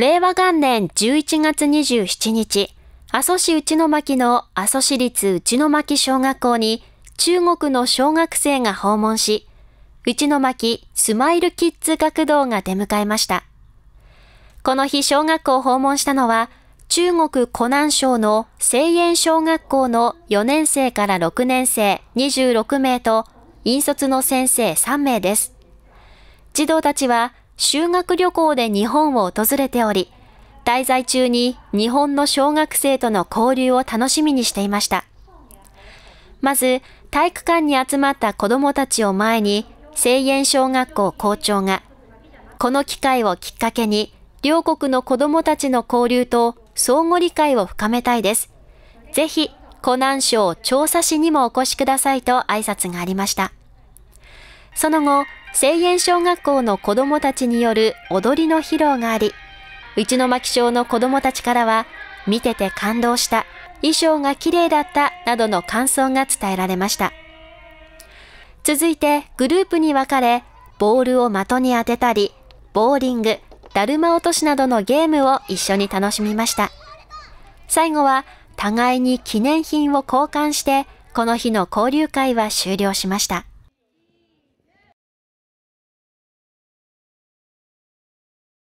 令和元年11月27日、阿蘇市内巻の阿蘇市立内巻小学校に中国の小学生が訪問し、内巻スマイルキッズ学童が出迎えました。この日小学校を訪問したのは、中国湖南省の西園小学校の4年生から6年生26名と、引率の先生3名です。児童たちは修学旅行で日本を訪れており、滞在中に日本の小学生との交流を楽しみにしていました。まず、体育館に集まった子供たちを前に、西園小学校校長が、この機会をきっかけに、両国の子供たちの交流と相互理解を深めたいです。ぜひ、湖南省調査市にもお越しくださいと挨拶がありました。その後、西園小学校の子供たちによる踊りの披露があり、内巻小の子供たちからは、見てて感動した、衣装が綺麗だったなどの感想が伝えられました。続いてグループに分かれ、ボールを的に当てたり、ボーリング、だるま落としなどのゲームを一緒に楽しみました。最後は互いに記念品を交換して、この日の交流会は終了しました。